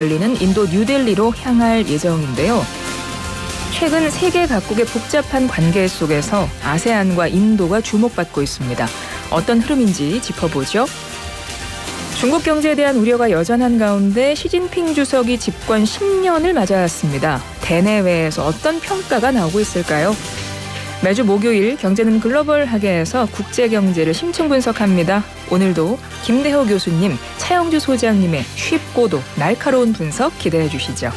발리는 인도 뉴델리로 향할 예정인데요. 최근 세계 각국의 복잡한 관계 속에서 아세안과 인도가 주목받고 있습니다. 어떤 흐름인지 짚어보죠. 중국 경제에 대한 우려가 여전한 가운데 시진핑 주석이 집권 10년을 맞아왔습니다 대내외에서 어떤 평가가 나오고 있을까요? 매주 목요일 경제는 글로벌하게에서 국제 경제를 심층 분석합니다. 오늘도 김대호 교수님, 차영주 소장님의 쉽고도 날카로운 분석 기대해 주시죠.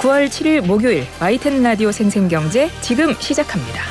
9월 7일 목요일 와이텐 라디오 생생경제 지금 시작합니다.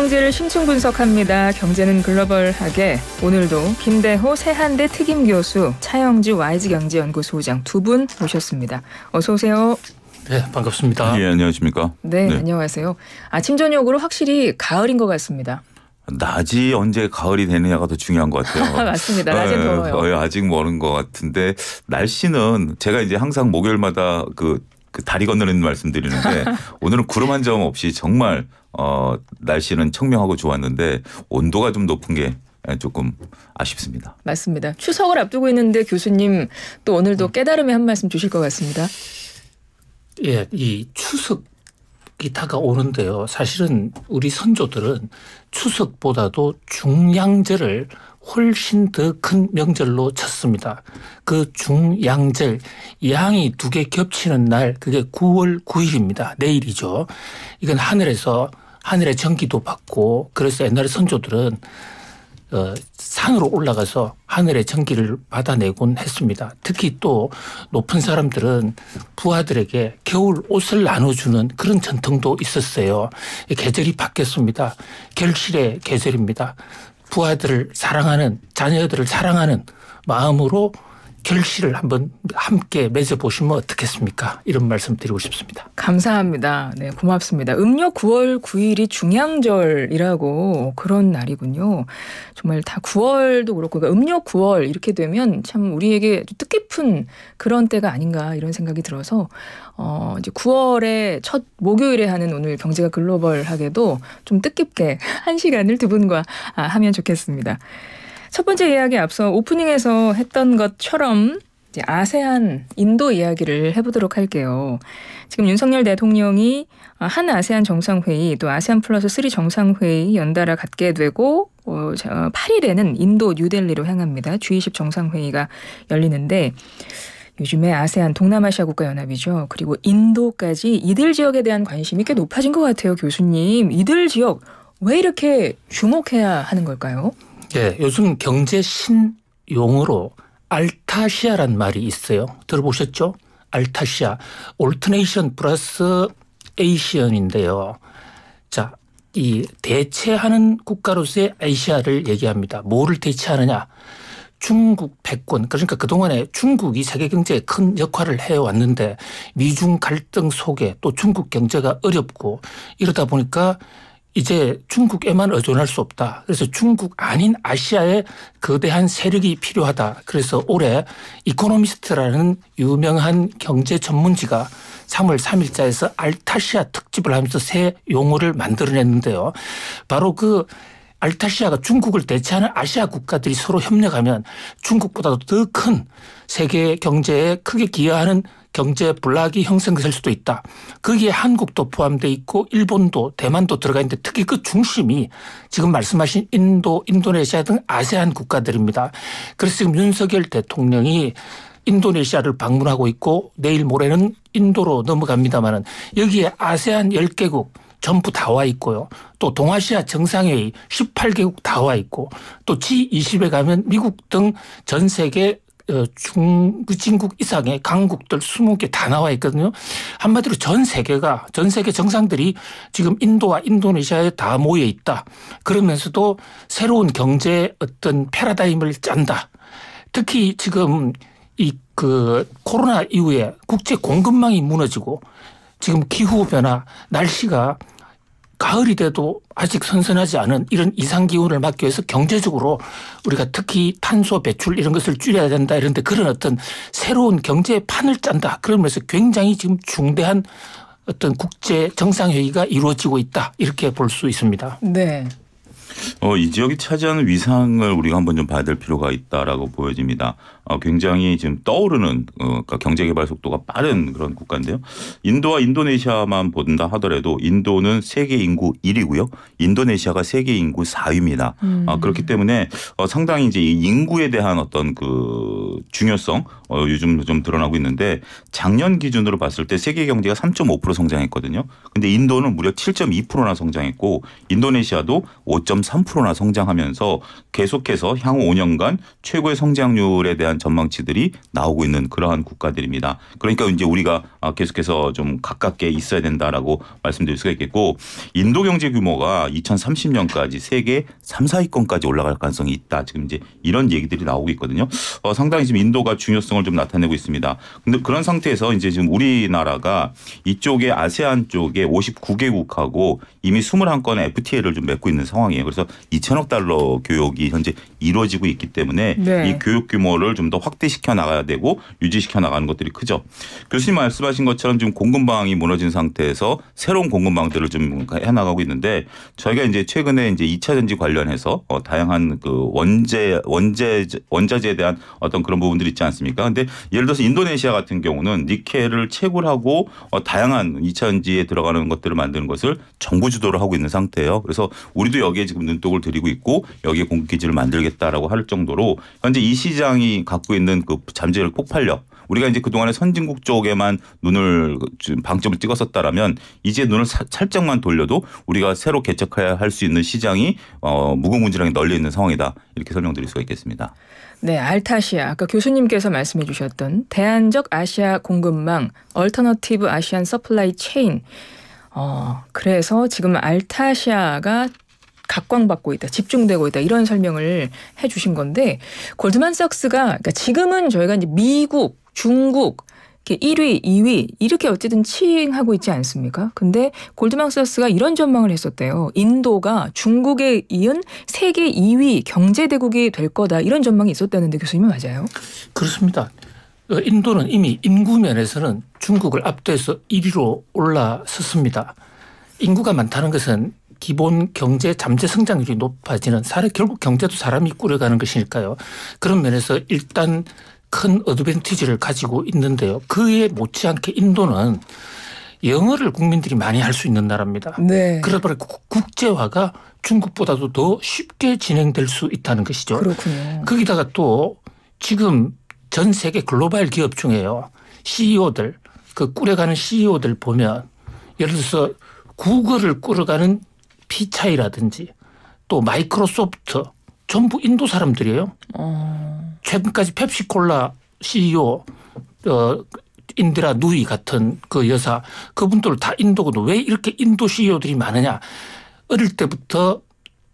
경제를 심층 분석합니다. 경제는 글로벌하게 오늘도 김대호 세한대 특임 교수 차영주 YG 경제연구소장 두 분 모셨습니다. 어서 오세요. 네, 반갑습니다. 예, 안녕하십니까? 네, 네. 안녕하세요. 아침 저녁으로 확실히 가을인 것 같습니다. 낮이 언제 가을이 되느냐가 더 중요한 것 같아요. 맞습니다. 낮은 네, 더워요. 아직 멀은 것 같은데 날씨는 제가 이제 항상 목요일마다 그, 그 다리 건너는 말씀드리는데 오늘은 구름 한 점 없이 정말 어, 날씨는 청명하고 좋았는데 온도가 좀 높은 게 조금 아쉽습니다. 맞습니다. 추석을 앞두고 있는데 교수님 또 오늘도 음. 깨달음의 한 말씀 주실 것 같습니다. 예, 이 추석이 다가오는데요. 사실은 우리 선조들은 추석보다도 중양절을 훨씬 더 큰 명절로 쳤습니다. 그 중양절, 양이 두 개 겹치는 날, 그게 9월 9일입니다. 내일이죠. 이건 하늘에서 하늘의 전기도 받고 그래서 옛날에 선조들은 어, 산으로 올라가서 하늘의 전기를 받아내곤 했습니다. 특히 또 높은 사람들은 부하들에게 겨울 옷을 나눠주는 그런 전통도 있었어요. 계절이 바뀌었습니다. 결실의 계절입니다. 부하들을 사랑하는 자녀들을 사랑하는 마음으로 결실을 한번 함께 맺어보시면 어떻겠습니까? 이런 말씀 드리고 싶습니다. 감사합니다. 네, 고맙습니다. 음력 9월 9일이 중양절이라고 그런 날이군요. 정말 다 9월도 그렇고 그러니까 음력 9월 이렇게 되면 참 우리에게 뜻깊은 그런 때가 아닌가 이런 생각이 들어서 어, 이제 9월의 첫 목요일에 하는 오늘 경제가 글로벌하게도 좀 뜻깊게 한 시간을 두 분과 아, 하면 좋겠습니다. 첫 번째 이야기 앞서 오프닝에서 했던 것처럼 이제 아세안 인도 이야기를 해보도록 할게요. 지금 윤석열 대통령이 한 아세안 정상회의 또 아세안 플러스 쓰리 정상회의 연달아 갖게 되고 어, 8일에는 인도 뉴델리로 향합니다. G20 정상회의가 열리는데 요즘에 아세안 동남아시아 국가연합이죠. 그리고 인도까지 이들 지역에 대한 관심이 꽤 높아진 것 같아요. 교수님 이들 지역 왜 이렇게 주목해야 하는 걸까요? 예, 요즘 경제 신용으로 알타시아란 말이 있어요. 들어보셨죠? 알타시아. 올트네이션 플러스 에이시언인데요. 자, 이 대체하는 국가로서의 아시아를 얘기합니다. 뭐를 대체하느냐? 중국 패권 그러니까 그동안에 중국이 세계 경제에 큰 역할을 해왔는데 미중 갈등 속에 또 중국 경제가 어렵고 이러다 보니까 이제 중국에만 의존할 수 없다. 그래서 중국 아닌 아시아에 거대한 세력이 필요하다. 그래서 올해 이코노미스트라는 유명한 경제 전문지가 3월 3일자에서 알타시아 특집을 하면서 새 용어를 만들어냈는데요. 바로 그 알타시아가 중국을 대체하는 아시아 국가들이 서로 협력하면 중국보다도 더 큰 세계 경제에 크게 기여하는 경제 불락이 형성될 수도 있다. 거기에 한국도 포함돼 있고 일본도 대만도 들어가 있는데 특히 그 중심이 지금 말씀하신 인도, 인도네시아 등 아세안 국가들입니다. 그래서 지금 윤석열 대통령이 인도네시아를 방문하고 있고 내일 모레는 인도로 넘어갑니다마는 여기에 아세안 10개국 전부 다 와 있고요. 또 동아시아 정상회의 18개국 다 와 있고 또 G20에 가면 미국 등 전 세계 어, 중진국 그 이상의 강국들 20개 다 나와 있거든요. 한마디로 전 세계가 전 세계 정상들이 지금 인도와 인도네시아에 다 모여 있다. 그러면서도 새로운 경제 어떤 패러다임을 짠다. 특히 지금 이 그 코로나 이후에 국제 공급망이 무너지고 지금 기후 변화, 날씨가 가을이 돼도 아직 선선하지 않은 이런 이상 기후를 막기 위해서 경제적으로 우리가 특히 탄소 배출 이런 것을 줄여야 된다 이런데 그런 어떤 새로운 경제의 판을 짠다 그러면서 굉장히 지금 중대한 어떤 국제 정상회의가 이루어지고 있다 이렇게 볼 수 있습니다. 네. 어, 이 지역이 차지하는 위상을 우리가 한번 좀 봐야 될 필요가 있다라고 보여집니다. 어, 굉장히 지금 떠오르는 어, 그러니까 경제 개발 속도가 빠른 그런 국가인데요. 인도와 인도네시아만 본다 하더라도 인도는 세계 인구 1위고요. 인도네시아가 세계 인구 4위입니다. 아, 음. 그렇기 때문에 어, 상당히 이제 이 인구에 대한 어떤 그 중요성 어, 요즘 좀 드러나고 있는데 작년 기준으로 봤을 때 세계 경제가 3.5% 성장했거든요. 근데 인도는 무려 7.2%나 성장했고 인도네시아도 5.3%나 성장하면서 계속해서 향후 5년간 최고의 성장률에 대한 대한 전망치들이 나오고 있는 그러한 국가들입니다. 그러니까 이제 우리가 아, 계속해서 좀 가깝게 있어야 된다라고 말씀드릴 수가 있겠고 인도 경제 규모가 2030년까지 세계 3, 4위권까지 올라갈 가능성이 있다. 지금 이제 이런 얘기들이 나오고 있거든요. 어, 상당히 지금 인도가 중요성을 좀 나타내고 있습니다. 근데 그런 상태에서 이제 지금 우리나라가 이쪽에 아세안 쪽에 59개국하고 이미 21건의 FTA를 좀 맺고 있는 상황이에요. 그래서 2천억 달러 교역이 현재 이루어지고 있기 때문에 네. 이 교육 규모를 좀 더 확대시켜 나가야 되고 유지시켜 나가는 것들이 크죠. 교수님 말씀하신 것처럼 지금 공급망이 무너진 상태에서 새로운 공급망들을 좀 해나가고 있는데 저희가 이제 최근에 이제 2차 전지 관련해서 어, 다양한 그 원재 원재 원자재에 대한 어떤 그런 부분들이 있지 않습니까? 근데 예를 들어서 인도네시아 같은 경우는 니켈을 채굴하고 어, 다양한 2차 전지에 들어가는 것들을 만드는 것을 정부 주도를 하고 있는 상태예요. 그래서 우리도 여기에 지금 눈독을 들이고 있고 여기에 공급 기지를 만들게 만겠다라고할 정도로 현재 이 시장이 갖고 있는 그 잠재력 폭발력 우리가 이제 그동안에 선진국 쪽에만 눈을 방점을 찍었었다라면 이제 눈을 사, 살짝만 돌려도 우리가 새로 개척해야 할 수 있는 시장이 어, 무궁무진하게 널려 있는 상황이다 이렇게 설명드릴 수가 있겠습니다. 네, 알타시아 아까 교수님께서 말씀해 주셨던 대안적 아시아 공급망 얼터너티브 아시안 서플라이 체인 어, 그래서 지금 알타시아가 각광받고 있다, 집중되고 있다 이런 설명을 해주신 건데 골드만삭스가 그러니까 지금은 저희가 이제 미국, 중국 1위, 2위 이렇게 어쨌든 치행하고 있지 않습니까? 근데 골드만삭스가 이런 전망을 했었대요. 인도가 중국에 이은 세계 2위 경제 대국이 될 거다 이런 전망이 있었다는데 교수님은 맞아요? 그렇습니다. 어, 인도는 이미 인구 면에서는 중국을 압도해서 1위로 올라섰습니다. 인구가 많다는 것은 기본 경제 잠재 성장률이 높아지는 사람 결국 경제도 사람이 꾸려가는 것이니까요. 그런 면에서 일단 큰 어드밴티지를 가지고 있는데요. 그에 못지않게 인도는 영어를 국민들이 많이 할 수 있는 나라입니다. 네. 그러다 보니 국제화가 중국보다도 더 쉽게 진행될 수 있다는 것이죠. 그렇군요. 거기다가 또 지금 전 세계 글로벌 기업 중에요. CEO들 그 꾸려가는 CEO들 보면 예를 들어서 구글을 꾸려가는 피차이라든지 또 마이크로소프트 전부 인도 사람들이에요. 어. 최근까지 펩시콜라 CEO 어, 인드라 누이 같은 그 여사 그분들 다 인도거든. 왜 이렇게 인도 CEO들이 많으냐? 어릴 때부터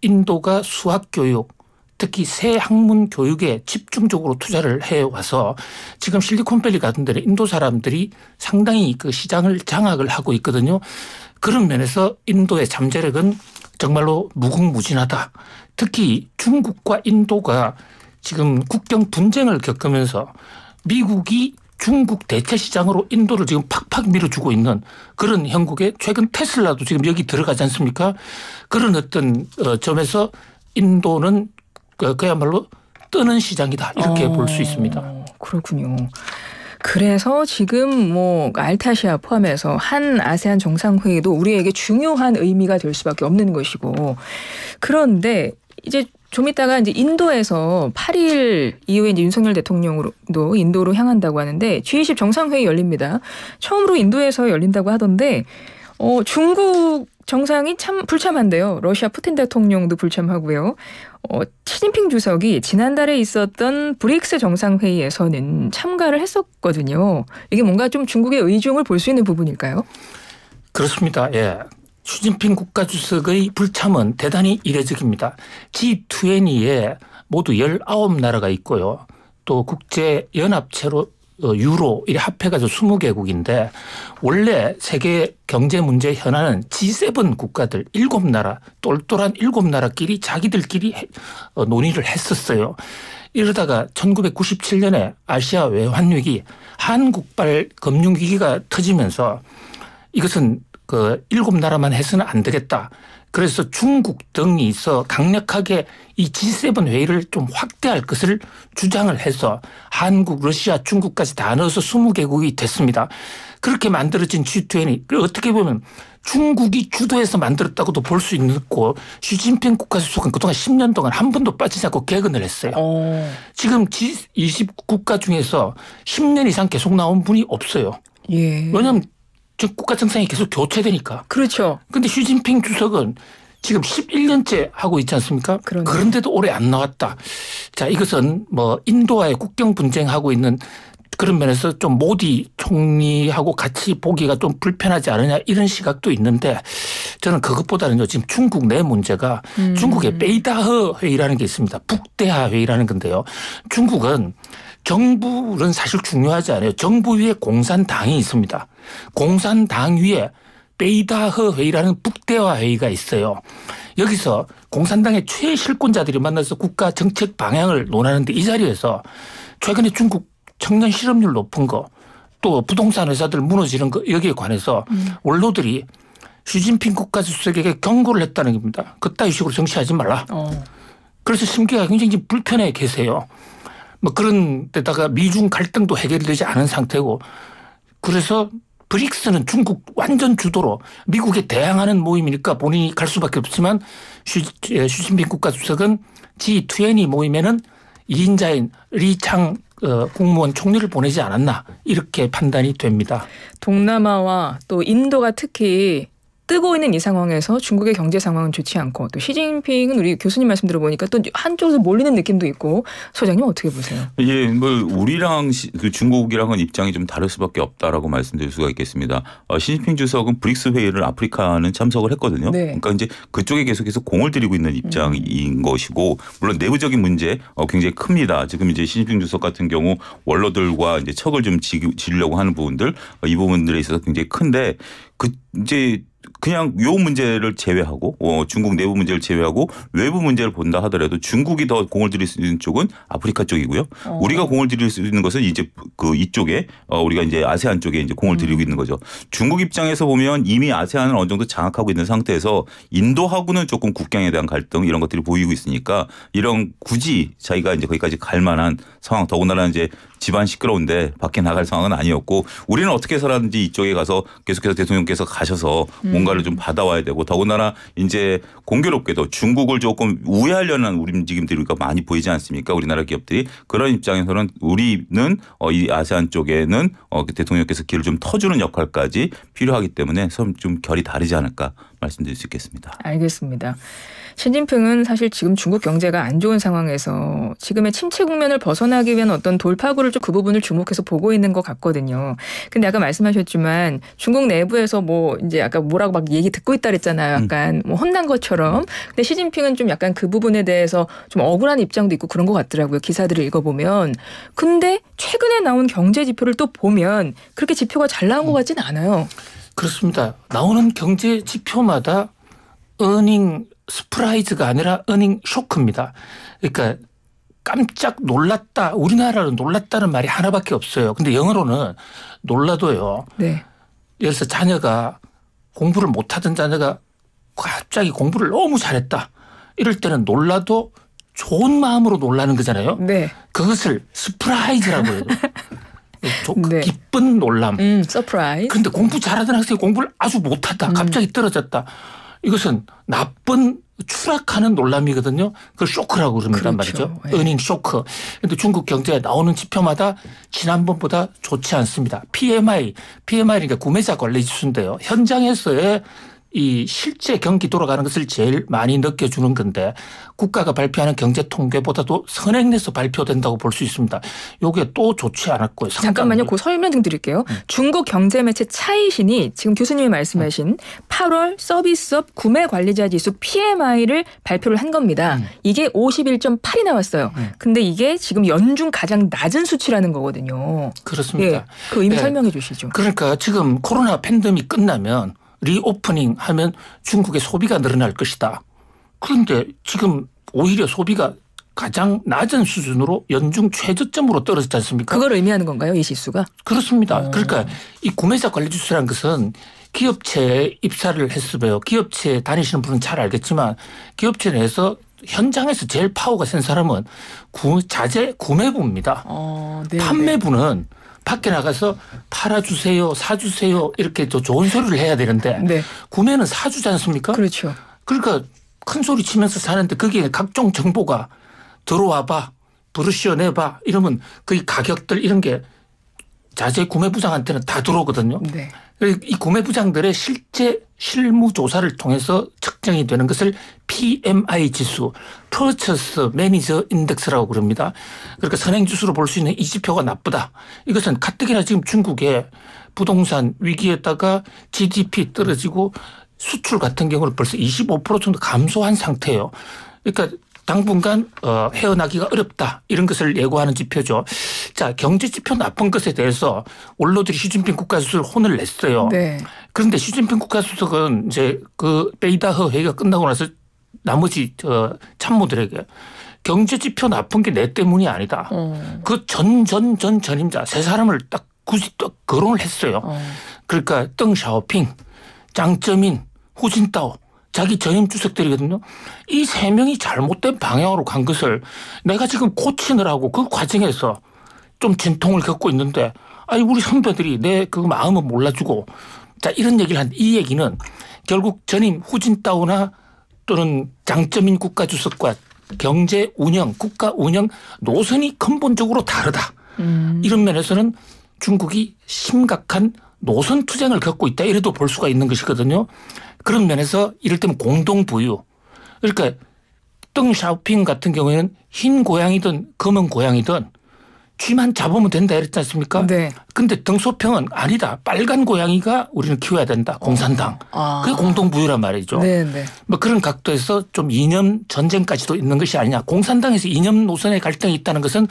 인도가 수학 교육 특히 새 학문 교육에 집중적으로 투자를 해 와서 지금 실리콘밸리 같은 데는 인도 사람들이 상당히 그 시장을 장악을 하고 있거든요. 그런 면에서 인도의 잠재력은 정말로 무궁무진하다. 특히 중국과 인도가 지금 국경 분쟁을 겪으면서 미국이 중국 대체 시장으로 인도를 지금 팍팍 밀어주고 있는 그런 형국에 최근 테슬라도 지금 여기 들어가지 않습니까? 그런 어떤 어, 점에서 인도는 그, 그야말로 뜨는 시장이다 이렇게 어, 볼수 있습니다. 그렇군요. 그래서 지금 뭐 알타시아 포함해서 한 아세안 정상회의도 우리에게 중요한 의미가 될 수밖에 없는 것이고 그런데 이제 좀 이따가 이제 인도에서 8일 이후에 이제 윤석열 대통령도 으 인도로 향한다고 하는데 G20 정상회의 열립니다. 처음으로 인도에서 열린다고 하던데 어, 중국 정상이 참 불참한데요. 러시아 푸틴 대통령도 불참하고요. 어, 시진핑 주석이 지난달에 있었던 브릭스 정상회의에서는 참가를 했었거든요. 이게 뭔가 좀 중국의 의중을 볼 수 있는 부분일까요? 그렇습니다. 예. 시진핑 국가주석의 불참은 대단히 이례적입니다. G20에 모두 19나라가 있고요. 또 국제연합체로 어, 유로 이게 합해가지고 20개국인데 원래 세계 경제 문제 현안은 G7 국가들 일곱 나라 똘똘한 일곱 나라끼리 자기들끼리 어, 논의를 했었어요. 이러다가 1997년에 아시아 외환위기 한국발 금융위기가 터지면서 이것은 그 일곱 나라만 해서는 안 되겠다. 그래서 중국 등이 있어 강력하게 이 G7 회의를 좀 확대할 것을 주장을 해서 한국, 러시아, 중국까지 다 넣어서 20개국이 됐습니다. 그렇게 만들어진 G20이 어떻게 보면 중국이 주도해서 만들었다고도 볼 수 있고 시진핑 국가수석은 그동안 10년 동안 한 번도 빠지지 않고 개근을 했어요. 오. 어. 지금 G20 국가 중에서 10년 이상 계속 나온 분이 없어요. 예. 왜냐하면 즉 국가 정상이 계속 교체되니까. 그렇죠. 근데 시진핑 주석은 지금 11년째 하고 있지 않습니까? 그러네. 그런데도 오래 안 나왔다. 자, 이것은 뭐 인도와의 국경 분쟁하고 있는 그런 면에서 좀 모디 총리하고 같이 보기가 좀 불편하지 않느냐 이런 시각도 있는데 저는 그것보다는요 지금 중국 내 문제가 음. 중국의 베이다허 회의라는 게 있습니다. 북대하 회의라는 건데요. 중국은 정부는 사실 중요하지 않아요. 정부 위에 공산당이 있습니다. 공산당 위에 베이다허 회의라는 북대화 회의가 있어요. 여기서 공산당의 최실권자들이 만나서 국가 정책 방향을 논하는데 이 자리에서 최근에 중국 청년 실업률 높은 거 또 부동산 회사들 무너지는 거 여기에 관해서 음. 원로들이 시진핑 국가주석에게 경고를 했다는 겁니다. 그따위 식으로 정치하지 말라. 어. 그래서 심기가 굉장히 불편해 계세요. 뭐 그런 데다가 미중 갈등도 해결되지 않은 상태고 그래서 브릭스는 중국 완전 주도로 미국에 대항하는 모임이니까 본인이 갈 수밖에 없지만 슈, 예, 슈진핑 국가주석은 G20 모임에는 2인자인 리창 어, 국무원 총리를 보내지 않았나 이렇게 판단이 됩니다. 동남아와 또 인도가 특히 뜨고 있는 이 상황에서 중국의 경제 상황은 좋지 않고 또 시진핑은 우리 교수님 말씀 들어보니까 또 한쪽에서 몰리는 느낌도 있고 소장님 어떻게 보세요? 예, 뭐 우리랑 시, 그 중국이랑은 입장이 좀 다를 수밖에 없다라고 말씀드릴 수가 있겠습니다. 어, 시진핑 주석은 브릭스 회의를 아프리카는 참석을 했거든요. 네. 그러니까 이제 그쪽에 계속해서 공을 들이고 있는 입장인 음. 것이고 물론 내부적인 문제 어, 굉장히 큽니다. 지금 이제 시진핑 주석 같은 경우 원로들과 이제 척을 좀 지, 지려고 하는 부분들 어, 이 부분들에 있어서 굉장히 큰데 그 이제 그냥 요 문제를 제외하고 어, 중국 내부 문제를 제외하고 외부 문제를 본다 하더라도 중국이 더 공을 들일 수 있는 쪽은 아프리카 쪽이고요. 어. 우리가 공을 들일 수 있는 것은 이제 그 이쪽에 어, 우리가 이제 아세안 쪽에 이제 공을 들이고 음. 있는 거죠. 중국 입장에서 보면 이미 아세안을 어느 정도 장악하고 있는 상태에서 인도하고는 조금 국경에 대한 갈등 이런 것들이 보이고 있으니까 이런 굳이 자기가 이제 거기까지 갈 만한 상황 더군다나 이제 집안 시끄러운데 밖에 나갈 상황은 아니었고 우리는 어떻게 해서라든지 이쪽에 가서 계속해서 대통령께서 가셔서 음. 뭔가를 좀 받아와야 되고 더군다나 이제 공교롭게도 중국을 조금 우회하려는 우리 움직임들이 우리가 그러니까 많이 보이지 않습니까? 우리나라 기업들이 그런 입장에서는 우리는 어, 이 아세안 쪽에는 어, 그 대통령께서 길을 좀 터주는 역할까지 필요하기 때문에 좀 결이 다르지 않을까 말씀드릴 수 있겠습니다. 알겠습니다. 시진핑은 사실 지금 중국 경제가 안 좋은 상황에서 지금의 침체 국면을 벗어나기 위한 어떤 돌파구를 좀 그 부분을 주목해서 보고 있는 것 같거든요. 근데 아까 말씀하셨지만 중국 내부에서 뭐 이제 아까 뭐라고 막 얘기 듣고 있다 그랬잖아요. 음. 약간 뭐 혼난 것처럼. 근데 시진핑은 좀 약간 그 부분에 대해서 좀 억울한 입장도 있고 그런 것 같더라고요. 기사들을 읽어보면. 근데 최근에 나온 경제 지표를 또 보면 그렇게 지표가 잘 나온 것 음. 같진 않아요. 그렇습니다. 나오는 경제 지표마다 어닝 스프라이즈가 아니라 은행 쇼크입니다. 그러니까 깜짝 놀랐다. 우리나라는 놀랐다는 말이 하나밖에 없어요. 근데 영어로는 놀라도요. 네. 예를 들어 서 자녀가 공부를 못하던 자녀가 갑자기 공부를 너무 잘했다. 이럴 때는 놀라도 좋은 마음으로 놀라는 거잖아요. 네. 그것을 스프라이즈라고 해요. 조, 네. 기쁜 놀람. 음, 서프라이즈. 근데 공부 잘하던 학생이 공부를 아주 못하다. 음. 갑자기 떨어졌다. 음. 이것은 나쁜 추락하는 논란이거든요. 그걸 쇼크라고 그럽니다 그렇죠. 말이죠. 예. 은인 쇼크. 그런데 중국 경제가 나오는 지표마다 지난번보다 좋지 않습니다. PMI, PMI 그러니까 구매자 관리 지수인데요. 현장에서의 이 실제 경기 돌아가는 것을 제일 많이 느껴주는 건데 국가가 발표하는 경제 통계보다도 선행돼서 발표된다고 볼 수 있습니다. 요게 또 좋지 않았고요. 잠깐만요. 그 설명 좀 드릴게요. 음. 중국 경제 매체 차이신이 지금 교수님이 말씀하신 음. 8월 서비스업 구매 관리자 지수 PMI를 발표를 한 겁니다. 음. 이게 51.8이 나왔어요. 네. 근데 이게 지금 연중 가장 낮은 수치라는 거거든요. 그렇습니다. 예, 그 의미 네. 설명해 주시죠. 그러니까 지금 코로나 팬데믹 끝나면 리오프닝 하면 중국의 소비가 늘어날 것이다. 그런데 지금 오히려 소비가 가장 낮은 수준으로 연중 최저점으로 떨어졌지 않습니까? 그걸 의미하는 건가요? 이 지수가? 그렇습니다. 음. 그러니까 이 구매자 관리 지수라는 것은 기업체에 입사를 했으면 기업체에 다니시는 분은 잘 알겠지만 기업체 내에서 현장에서 제일 파워가 센 사람은 구, 자재 구매부입니다. 어, 네, 네. 판매부는 밖에 나가서 팔아주세요, 사주세요 이렇게 또 좋은 소리를 해야 되는데 네. 구매는 사주지 않습니까? 그렇죠. 그러니까 큰 소리 치면서 사는데 거기에 각종 정보가 들어와봐, 브루시어 내봐 이러면 그 가격들 이런 게자세히 구매부장한테는 다 들어오거든요. 네. 이 구매부장들의 실제 실무 조사를 통해서 측정이 되는 것을 PMI 지수, Purchase Manager Index라고 그럽니다. 그러니까 선행 지수로 볼 수 있는 이 지표가 나쁘다. 이것은 가뜩이나 지금 중국의 부동산 위기에다가 GDP 떨어지고 수출 같은 경우는 벌써 25% 정도 감소한 상태예요. 그러니까 당분간 어, 헤어나기가 어렵다 이런 것을 예고하는 지표죠. 자 경제 지표 나쁜 것에 대해서 원로들이 시진핑 국가수석 을 혼을 냈어요. 네. 그런데 시진핑 국가수석은 이제 그 베이다허 회의가 끝나고 나서 나머지 어, 참모들에게 경제 지표 나쁜 게 내 때문이 아니다. 음. 어. 그전 전 전 전임자 세 사람을 딱 굳이 또 거론을 했어요. 음. 그러니까 덩 샤오핑, 장쩌민, 후진타오 자기 전임 주석들이거든요. 이 세 명이 잘못된 방향으로 간 것을 내가 지금 고치느라고 그 과정에서 좀 진통을 겪고 있는데 아니 우리 선배들이 내 그 마음을 몰라주고 자 이런 얘기를 한 이 얘기는 결국 전임 후진타오나 또는 장점인 국가주석과 경제 운영, 국가 운영 노선이 근본적으로 다르다. 음. 이런 면에서는 중국이 심각한 노선 투쟁을 겪고 있다 이래도 볼 수가 있는 것이거든요. 그런 면에서 이를테면 공동 부유. 그러니까 등 샤오핑 같은 경우에는 흰 고양이든 검은 고양이든 쥐만 잡으면 된다 이랬지 않습니까? 네. 근데 등소평은 아니다. 빨간 고양이가 우리는 키워야 된다. 어. 공산당. 아. 그게 공동부유란 말이죠. 네, 네. 뭐 그런 각도에서 좀 이념 전쟁까지도 있는 것이 아니냐. 공산당에서 이념 노선의 갈등이 있다는 것은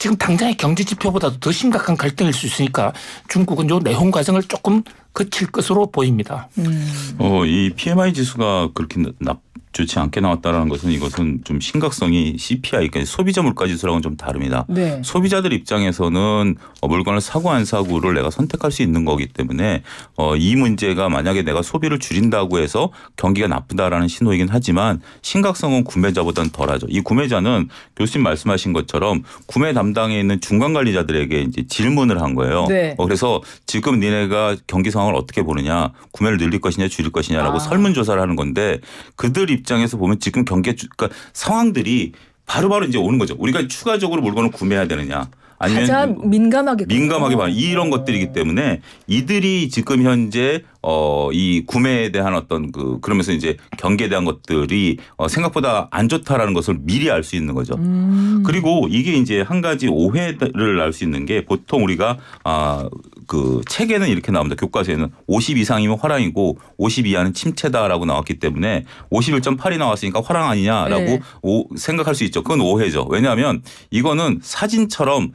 지금 당장의 경제 지표보다도 더 심각한 갈등일 수 있으니까 중국은 요 내홍 과정을 조금 거칠 것으로 보입니다. 음. 어, 이 PMI 지수가 그렇게 나, 좋지 않게 나왔다라는 것은 이것은 좀 심각성이 CPI 그러니까 소비자 물가 지수랑은 좀 다릅니다. 네. 소비자들 입장에서는 어, 물건을 사고 안 사고를 내가 선택할 수 있는 거기 때문에 어, 이 문제가 만약에 내가 소비를 줄인다고 해서 경기가 나쁘다라는 신호이긴 하지만 심각성은 구매자보다는 덜하죠. 이 구매자는 교수님 말씀하신 것처럼 구매 담당에 있는 중간 관리자들에게 이제 질문을 한 거예요. 네. 어, 그래서 지금 니네가 경기 상황을 어떻게 보느냐, 구매를 늘릴 것이냐 줄일 것이냐라고 아. 설문 조사를 하는 건데 그들 입 입장에서 보면 지금 경계 그러니까 상황들이 바로바로 바로 이제 오는 거죠. 우리가 추가적으로 물건을 구매해야 되느냐. 아니면 가장 뭐 민감하게 민감하게 봐 이런 것들이기 때문에 이들이 지금 현재 어 이 구매에 대한 어떤 그 그러면서 이제 경계에 대한 것들이 어 생각보다 안 좋다라는 것을 미리 알 수 있는 거죠. 음. 그리고 이게 이제 한 가지 오해를 알 수 있는 게 보통 우리가 아 그 책에는 이렇게 나옵니다. 교과서에는 50 이상이면 화랑이고 50 이하는 침체다라고 나왔기 때문에 51.8이 나왔으니까 화랑 아니냐라고 네. 오, 생각할 수 있죠. 그건 오해죠. 왜냐하면 이거는 사진처럼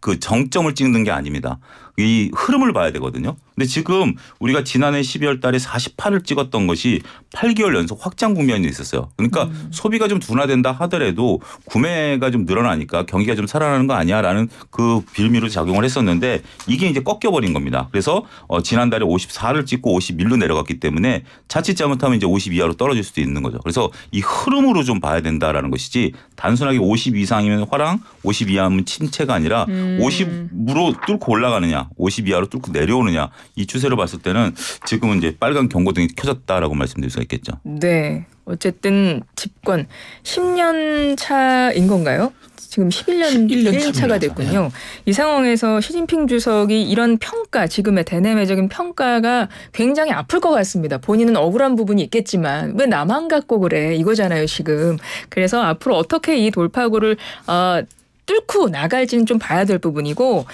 그 정점을 찍는 게 아닙니다. 이 흐름을 봐야 되거든요. 근데 지금 우리가 지난해 12월 달에 48을 찍었던 것이 8개월 연속 확장 국면이 있었어요. 그러니까 음. 소비가 좀 둔화된다 하더라도 구매가 좀 늘어나니까 경기가 좀 살아나는 거 아니야라는 그 빌미로 작용을 했었는데 이게 이제 꺾여버린 겁니다. 그래서 어 지난달에 54를 찍고 51로 내려갔기 때문에 자칫 잘못하면 이제 5 2 이하로 떨어질 수도 있는 거죠. 그래서 이 흐름으로 좀 봐야 된다라는 것이지 단순하게 50 이상이면 화랑 5 2 이하면 침체가 아니라 음. 50으로 뚫고 올라가느냐 50 이하로 뚫고 내려오느냐 이 추세로 봤을 때는 지금은 이제 빨간 경고등이 켜졌다라고 말씀드릴 수가 있겠죠. 네. 어쨌든 집권 10년 차인 건가요? 지금 11년, 11년 차가 됐군요. 네. 이 상황에서 시진핑 주석이 이런 평가, 지금의 대내외적인 평가가 굉장히 아플 것 같습니다. 본인은 억울한 부분이 있겠지만 왜 나만 갖고 그래 이거잖아요 지금. 그래서 앞으로 어떻게 이 돌파구를 어, 뚫고 나갈지는 좀 봐야 될 부분이고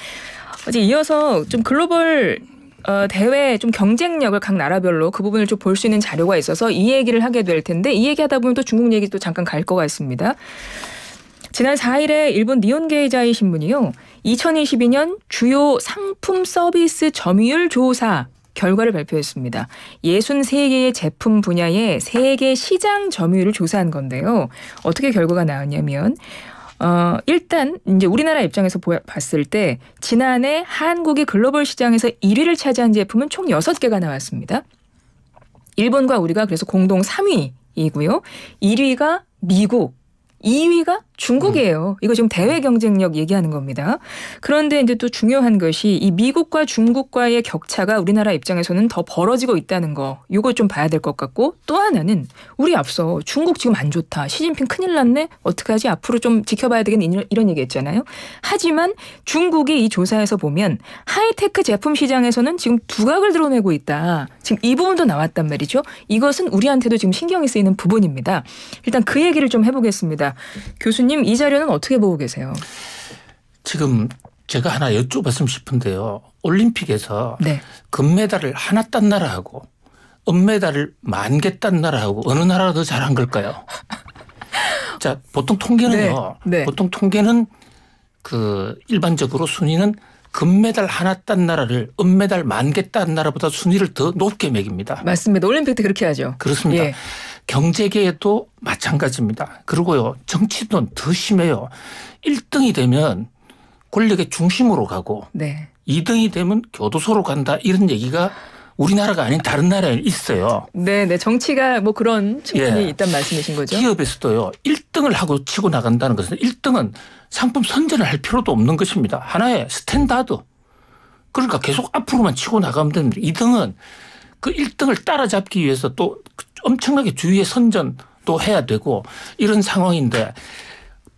어제 이어서 좀 글로벌 어, 대회 좀 경쟁력을 각 나라별로 그 부분을 좀 볼 수 있는 자료가 있어서 이 얘기를 하게 될 텐데 이 얘기하다 보면 또 중국 얘기도 잠깐 갈 것 같습니다. 지난 4일에 일본 니혼게이자이 신문이요. 2022년 주요 상품 서비스 점유율 조사 결과를 발표했습니다. 63개의 제품 분야의 세계 시장 점유율을 조사한 건데요. 어떻게 결과가 나왔냐면 어, 일단 이제 우리나라 입장에서 보, 봤을 때 지난해 한국이 글로벌 시장에서 1위를 차지한 제품은 총 6개가 나왔습니다. 일본과 우리가 그래서 공동 3위이고요. 1위가 미국, 2위가 중국이에요. 음. 이거 지금 대외 경쟁력 얘기하는 겁니다. 그런데 이제 또 중요한 것이 이 미국과 중국과의 격차가 우리나라 입장에서는 더 벌어지고 있다는 거. 이걸 좀 봐야 될 것 같고 또 하나는 우리 앞서 중국 지금 안 좋다. 시진핑 큰일 났네. 어떻게 하지? 앞으로 좀 지켜봐야 되겠네. 이런 얘기 했잖아요. 하지만 중국이 이 조사에서 보면 하이테크 제품 시장에서는 지금 두각을 드러내고 있다. 지금 이 부분도 나왔단 말이죠. 이것은 우리한테도 지금 신경이 쓰이는 부분입니다. 일단 그 얘기를 좀 해보겠습니다. 교수님 교수님 이 자료는 어떻게 보고 계세요? 지금 제가 하나 여쭤봤으면 싶은데요. 올림픽에서 네. 금메달을 하나 딴 나라하고 은메달을 만개딴 나라하고 어느 나라가 더 잘한 걸까요? 자, 보통 통계는요. 네. 네. 보통 통계는 그 일반적으로 순위는 금메달 하나 딴 나라를 은메달 만개딴 나라보다 순위를 더 높게 매깁니다. 맞습니다. 올림픽 때 그렇게 하죠. 그렇습니다. 예. 경제계에도 마찬가지입니다. 그리고요, 정치도 더 심해요. 1등이 되면 권력의 중심으로 가고 네. 2등이 되면 교도소로 간다 이런 얘기가 우리나라가 아닌 다른 나라에 있어요. 네, 네. 정치가 뭐 그런 측면이 예. 있단 말씀이신 거죠. 기업에서도요. 1등을 하고 치고 나간다는 것은 1등은 상품 선전을 할 필요도 없는 것입니다. 하나의 스탠다드. 그러니까 계속 앞으로만 치고 나가면 됩니다. 2등은 그 1등을 따라잡기 위해서 또 엄청나게 주위에 선전 도 해야 되고 이런 상황인데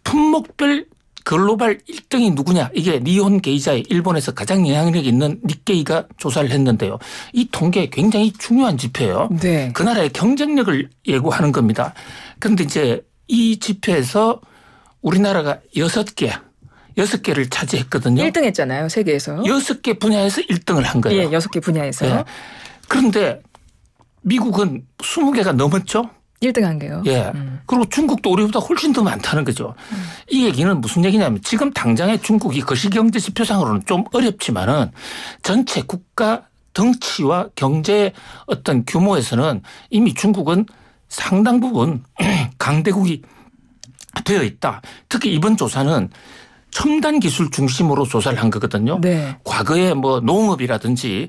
품목별 글로벌 1등이 누구냐 이게 니혼 게이자의 일본에서 가장 영향력 있는 니게이가 조사를 했는데요. 이 통계 굉장히 중요한 지표예요. 네. 그 나라의 경쟁력을 예고하는 겁니다. 그런데 이제 이 지표에서 우리나라가 6개 여섯 개를 차지했거든요. 1등 했잖아요. 세계에서. 6개 분야에서 1등을 한 거예요. 예, 6개 분야에서. 예. 그런데 미국은 20개가 넘었죠. 1등한 게요. 예. 음. 그리고 중국도 우리보다 훨씬 더 많다는 거죠. 음. 이 얘기는 무슨 얘기냐면 지금 당장의 중국이 거시경제 지표상으로는 좀 어렵지만은 전체 국가 덩치와 경제 어떤 규모에서는 이미 중국은 상당 부분 강대국이 되어 있다. 특히 이번 조사는 첨단 기술 중심으로 조사를 한 거거든요. 네. 과거에 뭐 농업이라든지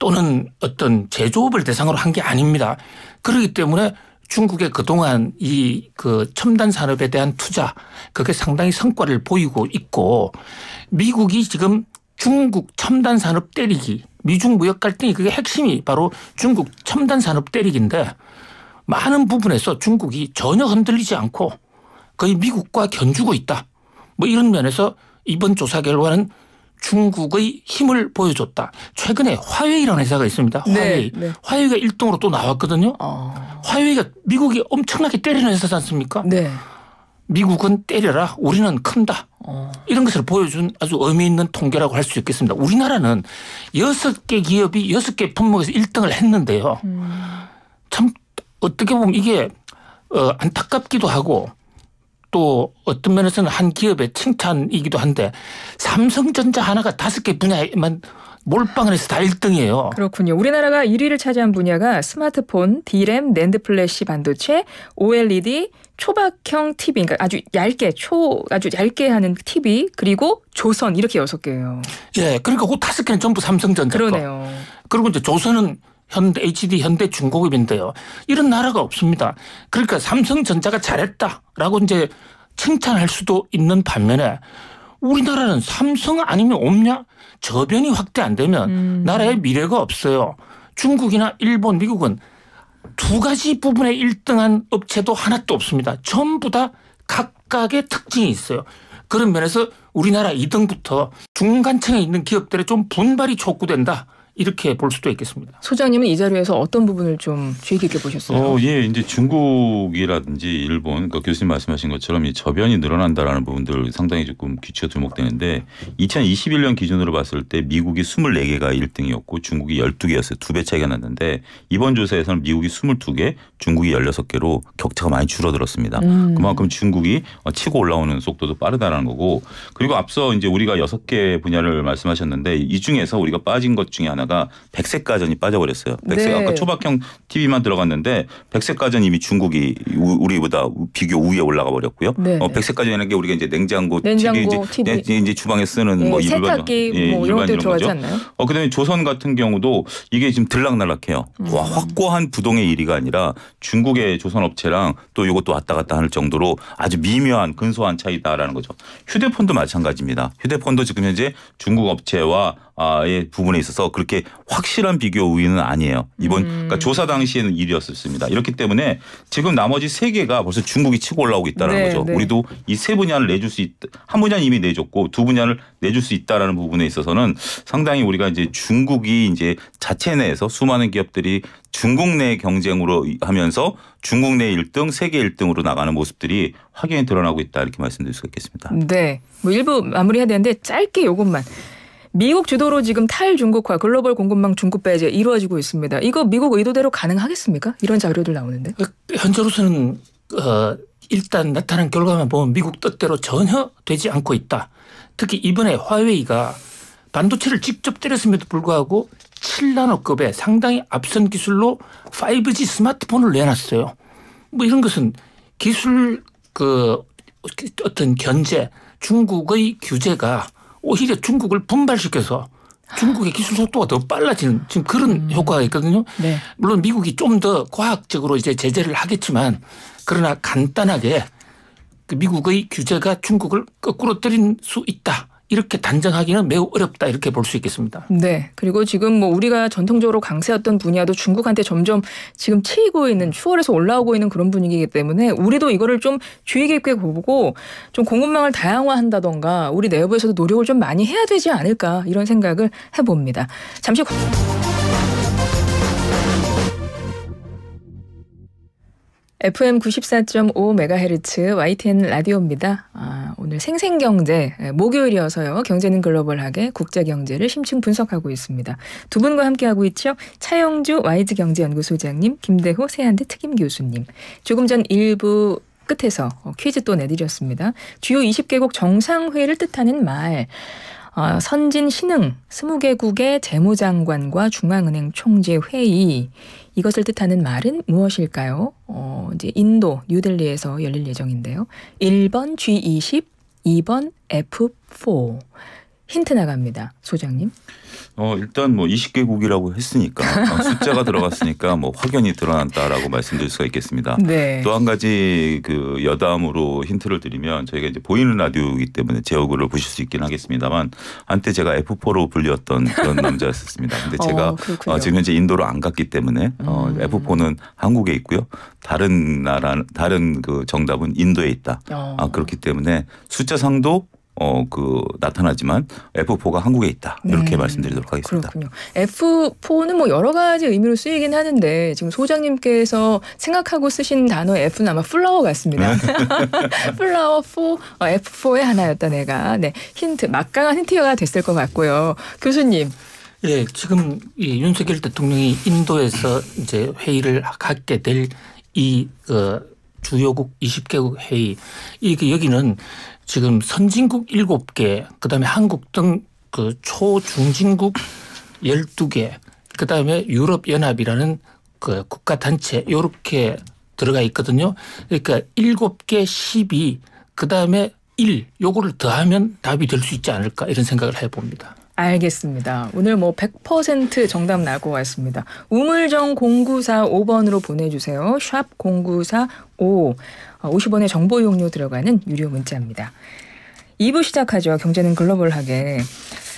또는 어떤 제조업을 대상으로 한 게 아닙니다. 그렇기 때문에 중국의 그동안 이 그 첨단 산업에 대한 투자 그게 상당히 성과를 보이고 있고 미국이 지금 중국 첨단 산업 때리기 미중 무역 갈등이 그게 핵심이 바로 중국 첨단 산업 때리기인데 많은 부분에서 중국이 전혀 흔들리지 않고 거의 미국과 견주고 있다. 뭐 이런 면에서 이번 조사 결과는 중국의 힘을 보여줬다. 최근에 화웨이라는 회사가 있습니다. 네, 화웨이. 네, 네. 화웨이가 1등으로 또 나왔거든요. 어. 화웨이가 미국이 엄청나게 때리는 회사지 않습니까? 네. 미국은 때려라. 우리는 큰다. 어. 이런 것을 보여준 아주 의미 있는 통계라고 할 수 있겠습니다. 우리나라는 6개 기업이 6개 품목에서 1등을 했는데요. 음. 참 어떻게 보면 이게 어, 안타깝기도 하고 또 어떤 면에서는 한 기업의 칭찬이기도 한데 삼성전자 하나가 다섯 개 분야에만 몰빵을 해서 다 1등이에요. 그렇군요. 우리나라가 1위를 차지한 분야가 스마트폰, 디램 랜드 플래시 반도체, OLED, 초박형 TV, 그러니까 아주 얇게 초 아주 얇게 하는 TV 그리고 조선 이렇게 여섯 개예요. 예, 그러니까 그 다섯 개는 전부 삼성전자. 그러네요. 거. 그리고 이제 조선은 현대 HD 현대 중공업인데요 이런 나라가 없습니다. 그러니까 삼성전자가 잘했다라고 이제 칭찬할 수도 있는 반면에 우리나라는 삼성 아니면 없냐? 저변이 확대 안 되면 음. 나라의 미래가 없어요. 중국이나 일본, 미국은 두 가지 부분에 1등한 업체도 하나도 없습니다. 전부 다 각각의 특징이 있어요. 그런 면에서 우리나라 2등부터 중간층에 있는 기업들의 좀 분발이 촉구된다. 이렇게 볼 수도 있겠습니다. 소장님은 이 자료에서 어떤 부분을 좀 주의 깊게 보셨어요? 어, 예, 이제 중국이라든지 일본, 그러니까 교수님 말씀하신 것처럼 이 저변이 늘어난다라는 부분들 상당히 조금 귀추가 주목되는데 2021년 기준으로 봤을 때 미국이 24개가 1등이었고 중국이 12개였어요. 두 배 차이가 났는데 이번 조사에서는 미국이 22개, 중국이 16개로 격차가 많이 줄어들었습니다. 음. 그만큼 중국이 치고 올라오는 속도도 빠르다라는 거고 그리고 앞서 이제 우리가 6개 분야를 말씀하셨는데 이 중에서 우리가 빠진 것 중에 하나 하나가 백색 가전이 빠져버렸어요. 백색 네. 아까 초박형 TV만 들어갔는데 백색 가전 이미 중국이 우리보다 비교 우위에 올라가 버렸고요. 네. 어, 백색 가전이라는 게 우리가 이제 냉장고, 냉장고 TV, 네, 이제, 이제 주방에 쓰는 뭐 예, 뭐 일반 세탁기 예, 뭐 일반 이런 거죠. 않나요? 어 그다음에 조선 같은 경우도 이게 지금 들락날락해요. 음. 와 확고한 부동의 일위가 아니라 중국의 조선 업체랑 또 이것도 왔다 갔다 할 정도로 아주 미묘한 근소한 차이다라는 거죠. 휴대폰도 마찬가지입니다. 휴대폰도 지금 현재 중국 업체와 아의 예, 부분에 있어서 그렇게 확실한 비교 우위는 아니에요. 이번 음. 그러니까 조사 당시에는 1위였습니다. 이렇기 때문에 지금 나머지 세 개가 벌써 중국이 치고 올라오고 있다는 네, 거죠. 네. 우리도 이 세 분야를 내줄 수 있, 한 분야는 이미 내줬고 두 분야를 내줄 수 있다라는 부분에 있어서는 상당히 우리가 이제 중국이 이제 자체 내에서 수많은 기업들이 중국 내 경쟁으로 하면서 중국 내 1등, 세계 1등으로 나가는 모습들이 확연히 드러나고 있다 이렇게 말씀드릴 수 있겠습니다. 네. 뭐 일부 마무리해야 되는데 짧게 요것만 미국 주도로 지금 탈중국화 글로벌 공급망 중국 배제 이루어지고 있습니다. 이거 미국 의도대로 가능하겠습니까? 이런 자료들 나오는데. 그, 현재로서는 어, 일단 나타난 결과만 보면 미국 뜻대로 전혀 되지 않고 있다. 특히 이번에 화웨이가 반도체를 직접 때렸음에도 불구하고 7나노급의 상당히 앞선 기술로 5G 스마트폰을 내놨어요. 뭐 이런 것은 기술 그 어떤 견제 중국의 규제가 오히려 중국을 분발시켜서 중국의 기술 속도가 더 빨라지는 지금 그런 음. 효과가 있거든요. 네. 물론 미국이 좀 더 과학적으로 이제 제재를 하겠지만 그러나 간단하게 그 미국의 규제가 중국을 거꾸로 때린수 있다. 이렇게 단정하기는 매우 어렵다 이렇게 볼 수 있겠습니다. 네. 그리고 지금 뭐 우리가 전통적으로 강세였던 분야도 중국한테 점점 지금 치이고 있는 추월해서 올라오고 있는 그런 분위기이기 때문에 우리도 이거를 좀 주의 깊게 보고 좀 공급망을 다양화한다던가 우리 내부에서도 노력을 좀 많이 해야 되지 않을까 이런 생각을 해봅니다. 잠시 후. FM 94.5MHz YTN 라디오입니다. 아, 오늘 생생경제 예, 목요일이어서요. 경제는 글로벌하게 국제경제를 심층 분석하고 있습니다. 두 분과 함께하고 있죠. 차영주 와이즈경제연구소장님, 김대호 세한대 특임 교수님. 조금 전 일부 끝에서 어, 퀴즈 또 내드렸습니다. 주요 20개국 정상회의를 뜻하는 말. 어, 선진 신흥 20개국의 재무장관과 중앙은행 총재 회의 이것을 뜻하는 말은 무엇일까요? 어, 이제 인도 뉴델리에서 열릴 예정인데요. 1번 G20, 2번 F4. 힌트 나갑니다. 소장님. 어, 일단 뭐 20개국이라고 했으니까 어, 숫자가 들어갔으니까 뭐 확연히 드러났다라고 말씀드릴 수가 있겠습니다. 네. 또 한 가지 그 여담으로 힌트를 드리면 저희가 이제 보이는 라디오이기 때문에 제 얼굴을 보실 수 있긴 하겠습니다만 한때 제가 F4로 불렸던 그런 남자였습니다. 었 근데 어, 제가 어, 어, 지금 현재 인도로 안 갔기 때문에 어, 음. F4는 한국에 있고요. 다른 나라 다른 그 정답은 인도에 있다. 어. 아, 그렇기 때문에 숫자상도 어, 그 나타나지만 F4가 한국에 있다. 이렇게 네. 말씀드리도록 하겠습니다. 그렇군요. F4는 뭐 여러 가지 의미로 쓰이긴 하는데 지금 소장님께서 생각하고 쓰신 단어 F는 아마 플라워 같습니다. 플라워 4, 어, F4의 하나였다 내가. 네. 힌트, 막강한 힌트가 됐을 것 같고요. 교수님. 예, 지금 이 윤석열 대통령이 인도에서 이제 회의를 갖게 될이 어, 주요국 20개국 회의 이게 그 여기는 지금 선진국 일곱 개 그다음에 한국 등 그 초중진국 열두 개 그다음에 유럽 연합이라는 그 국가 단체 요렇게 들어가 있거든요. 그러니까 일곱 개 십이, 그다음에 일, 요거를 더하면 답이 될 수 있지 않을까 이런 생각을 해 봅니다. 알겠습니다. 오늘 뭐100% 정답 나고 왔습니다. 우물정 0945번으로 보내주세요. 샵 0945. 50원의 어, 정보 이용료 들어가는 유료 문자입니다. 2부 시작하죠. 경제는 글로벌하게.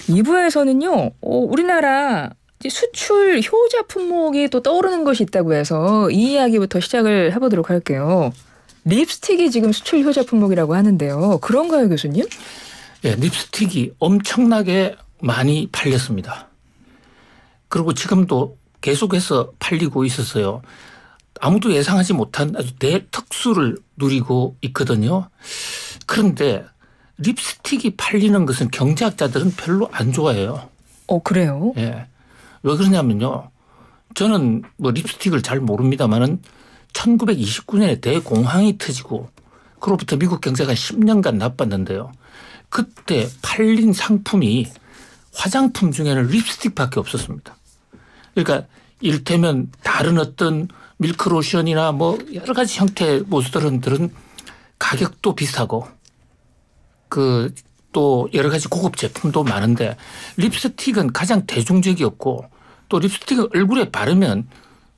2부에서는요, 어, 우리나라 수출 효자 품목이 또 떠오르는 것이 있다고 해서 이 이야기부터 시작을 해보도록 할게요. 립스틱이 지금 수출 효자 품목이라고 하는데요. 그런가요, 교수님? 예, 립스틱이 엄청나게 많이 팔렸습니다. 그리고 지금도 계속해서 팔리고 있었어요. 아무도 예상하지 못한 아주 대특수를 누리고 있거든요. 그런데 립스틱이 팔리는 것은 경제학자들은 별로 안 좋아해요. 어, 그래요? 예. 왜 그러냐면요. 저는 뭐 립스틱을 잘 모릅니다만은 1929년에 대공황이 터지고 그로부터 미국 경제가 10년간 나빴는데요. 그때 팔린 상품이 화장품 중에는 립스틱밖에 없었습니다. 그러니까 일테면 다른 어떤 밀크로션이나 뭐 여러 가지 형태의 모스터런들은 가격도 비싸고 그 또 여러 가지 고급 제품도 많은데 립스틱은 가장 대중적이었고 또 립스틱을 얼굴에 바르면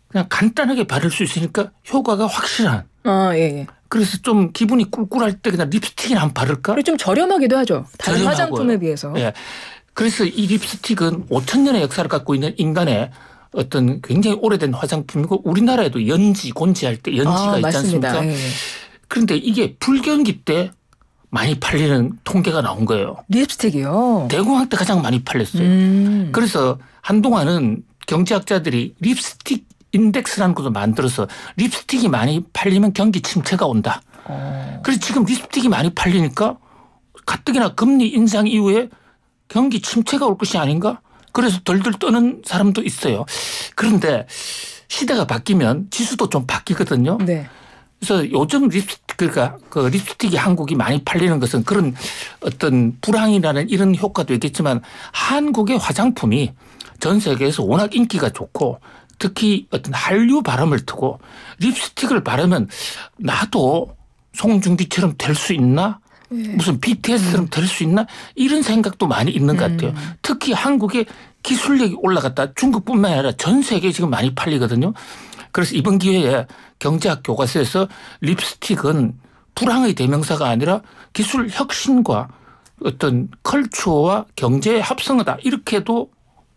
그냥 간단하게 바를 수 있으니까 효과가 확실한. 아, 예, 예. 그래서 좀 기분이 꿀꿀할 때 그냥 립스틱이나 한 바를까? 좀 저렴하기도 하죠. 다른 저렴하고요. 화장품에 비해서. 예. 그래서 이 립스틱은 5천년의 역사를 갖고 있는 인간의 어떤 굉장히 오래된 화장품이고 우리나라에도 연지 곤지할 때 연지가 아, 있지 않습니까? 예. 그런데 이게 불경기 때 많이 팔리는 통계가 나온 거예요. 립스틱이요? 대공황 때 가장 많이 팔렸어요. 음. 그래서 한동안은 경제학자들이 립스틱 인덱스라는 것을 만들어서 립스틱이 많이 팔리면 경기 침체가 온다. 어. 그래서 지금 립스틱이 많이 팔리니까 가뜩이나 금리 인상 이후에 경기 침체가 올 것이 아닌가? 그래서 덜덜 떠는 사람도 있어요. 그런데 시대가 바뀌면 지수도 좀 바뀌거든요. 네. 그래서 요즘 립스틱 그러니까 그 립스틱이 한국이 많이 팔리는 것은 그런 어떤 불황이라는 이런 효과도 있겠지만 한국의 화장품이 전 세계에서 워낙 인기가 좋고 특히 어떤 한류 바람을 트고 립스틱을 바르면 나도 송중기처럼 될 수 있나 예. 무슨 b t s 랑럼될수 있나 이런 생각도 많이 있는 것 같아요. 음. 특히 한국의 기술력이 올라갔다. 중국뿐만 아니라 전 세계에 지금 많이 팔리거든요. 그래서 이번 기회에 경제학 교과서에서 립스틱은 불황의 대명사가 아니라 기술 혁신과 어떤 컬처와 경제의 합성어다. 이렇게도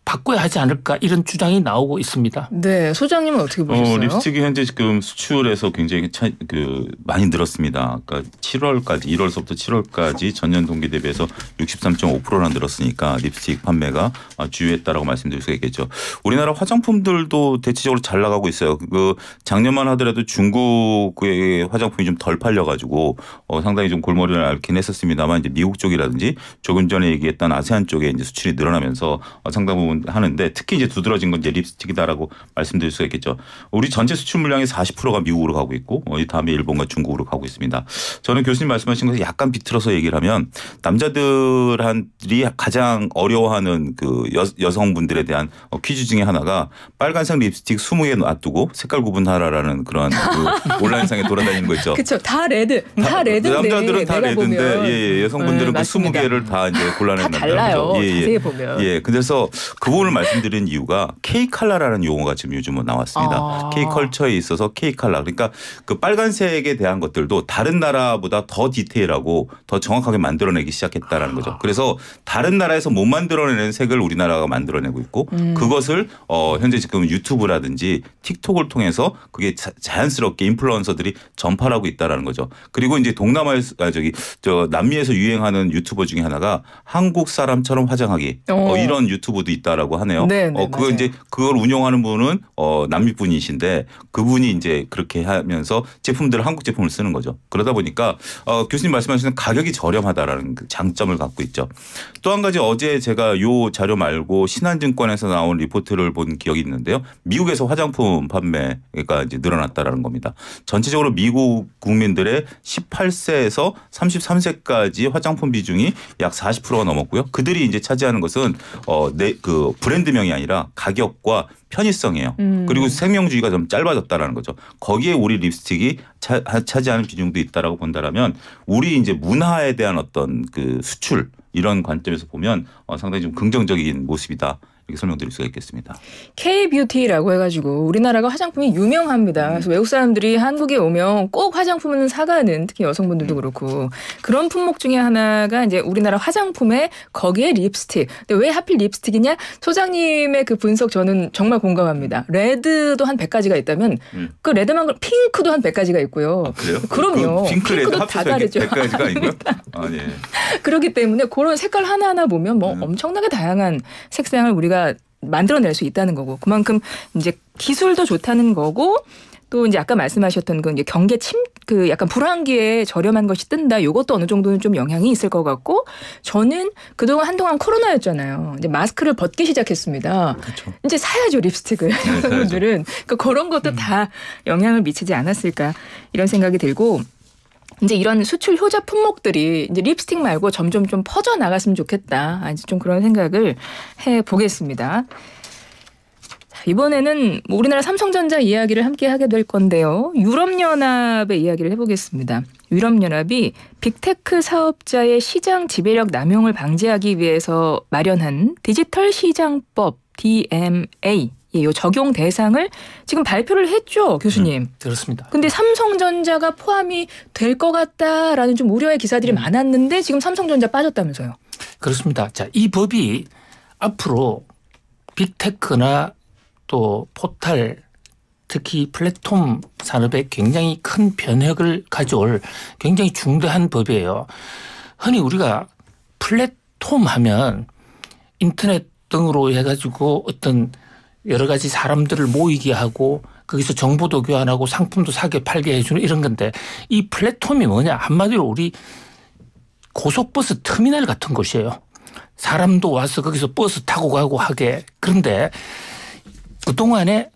바꿔야 하지 않을까 이런 주장이 나오고 있습니다. 네, 소장님은 어떻게 어, 보셨어요? 어, 립스틱이 현재 지금 수출에서 굉장히 차, 그 많이 늘었습니다. 그러니까 7월까지 1월서부터 7월까지 전년 동기 대비해서 63.5%나 늘었으니까 립스틱 판매가 주요했다라고 말씀드릴 수 있겠죠. 우리나라 화장품들도 대체적으로 잘 나가고 있어요. 그 작년만 하더라도 중국의 화장품이 좀 덜 팔려가지고 어, 상당히 좀 골머리를 앓긴 했었습니다만 이제 미국 쪽이라든지 조금 전에 얘기했던 아세안 쪽에 이제 수출이 늘어나면서 상당 부분 하는데 특히 이제 두드러진 건 이제 립스틱이다라고 말씀드릴 수가 있겠죠. 우리 전체 수출 물량의 40%가 미국으로 가고 있고 어, 이 다음에 일본과 중국으로 가고 있습니다. 저는 교수님 말씀하신 것에 약간 비틀어서 얘기를 하면 남자들한이 가장 어려워하는 그 여, 성분들에 대한 어, 퀴즈 중에 하나가 빨간색 립스틱 20개 놔두고 색깔 구분하라라는 그런 그 온라인상에 돌아다니는 거 있죠. 그렇죠. 다 레드. 다, 다 레드인데. 남자들은 다 레드인데 예, 예, 예, 여성분들은 네, 그 20개를 다 이제 골라낸다는 거죠. 예, 예. 자세히 보면. 예. 그래서 그 부분을 말씀드린 이유가 K칼라라는 용어가 지금 요즘은 나왔습니다. 아. K컬처에 있어서 K칼라 그러니까 그 빨간색에 대한 것들도 다른 나라보다 더 디테일하고 더 정확하게 만들어내기 시작했다라는 거죠. 아. 그래서 다른 나라에서 못 만들어내는 색을 우리나라가 만들어내고 있고 음. 그것을 어 현재 지금 유튜브라든지 틱톡을 통해서 그게 자연스럽게 인플루언서들이 전파하고 있다라는 거죠. 그리고 이제 동남아에 아 저기 저 남미에서 유행하는 유튜버 중에 하나가 한국 사람처럼 화장하기 어, 이런 유튜브도 있다. 있다라고 하네요. 네, 네, 어, 그거 맞아요. 이제 그걸 운영하는 분은 어, 남미 분이신데 그분이 이제 그렇게 하면서 제품들을 한국 제품을 쓰는 거죠. 그러다 보니까 어, 교수님 말씀하시는 가격이 저렴하다라는 그 장점을 갖고 있죠. 또 한 가지 어제 제가 요 자료 말고 신한증권에서 나온 리포트를 본 기억이 있는데요. 미국에서 화장품 판매가 이제 늘어났다라는 겁니다. 전체적으로 미국 국민들의 18세에서 33세까지 화장품 비중이 약 40%가 넘었고요. 그들이 이제 차지하는 것은 어, 네, 그 브랜드명이 아니라 가격과 편의성이에요. 음. 그리고 생명주의가 좀 짧아졌다라는 거죠. 거기에 우리 립스틱이 차, 차지하는 비중도 있다라고 본다라면 우리 이제 문화에 대한 어떤 그 수출 이런 관점에서 보면 어, 상당히 좀 긍정적인 모습이다. 이렇게 설명드릴 수가 있겠습니다. K-뷰티라고 해가지고 우리나라가 화장품이 유명합니다. 음. 그래서 외국 사람들이 한국에 오면 꼭 화장품은 사가는 특히 여성분들도 음. 그렇고 그런 품목 중에 하나가 이제 우리나라 화장품에 거기에 립스틱. 근데 왜 하필 립스틱이냐? 소장님의 그 분석 저는 정말 공감합니다. 음. 레드도 한 100가지가 있다면 음. 그 레드만 그 핑크도 한 100가지가 있고요. 아, 그래요? 그, 그럼요. 그 핑크, 핑크도 레드 다 다르죠. 100가지가 아니 아, 예. 그렇기 때문에 그런 색깔 하나하나 보면 뭐 음. 엄청나게 다양한 색상을 우리가 우리가 만들어낼 수 있다는 거고 그만큼 이제 기술도 좋다는 거고 또 이제 아까 말씀하셨던 건 그 경계 침 그 약간 불황기에 저렴한 것이 뜬다. 요것도 어느 정도는 좀 영향이 있을 것 같고 저는 그동안 한동안 코로나였잖아요. 이제 마스크를 벗기 시작했습니다. 그쵸. 이제 사야죠 립스틱을 네, 여러분들은 그러니까 그런 것도 음. 다 영향을 미치지 않았을까 이런 생각이 들고 이제 이런 수출 효자 품목들이 이제 립스틱 말고 점점 좀 퍼져 나갔으면 좋겠다. 아, 이제 좀 그런 생각을 해 보겠습니다. 이번에는 뭐 우리나라 삼성전자 이야기를 함께 하게 될 건데요. 유럽연합의 이야기를 해보겠습니다. 유럽연합이 빅테크 사업자의 시장 지배력 남용을 방지하기 위해서 마련한 디지털 시장법 DMA 이 적용 대상을 지금 발표를 했죠, 교수님. 음, 그렇습니다. 근데 삼성전자가 포함이 될 것 같다라는 좀 우려의 기사들이 음. 많았는데 지금 삼성전자 빠졌다면서요. 그렇습니다. 자, 이 법이 앞으로 빅테크나 또 포탈 특히 플랫폼 산업에 굉장히 큰 변혁을 가져올 굉장히 중대한 법이에요. 흔히 우리가 플랫폼 하면 인터넷 등으로 해가지고 어떤 여러 가지 사람들을 모이게 하고 거기서 정보도 교환하고 상품도 사게 팔게 해주는 이런 건데 이 플랫폼이 뭐냐 한마디로 우리 고속버스 터미널 같은 곳이에요. 사람도 와서 거기서 버스 타고 가고 하게 그런데 그동안에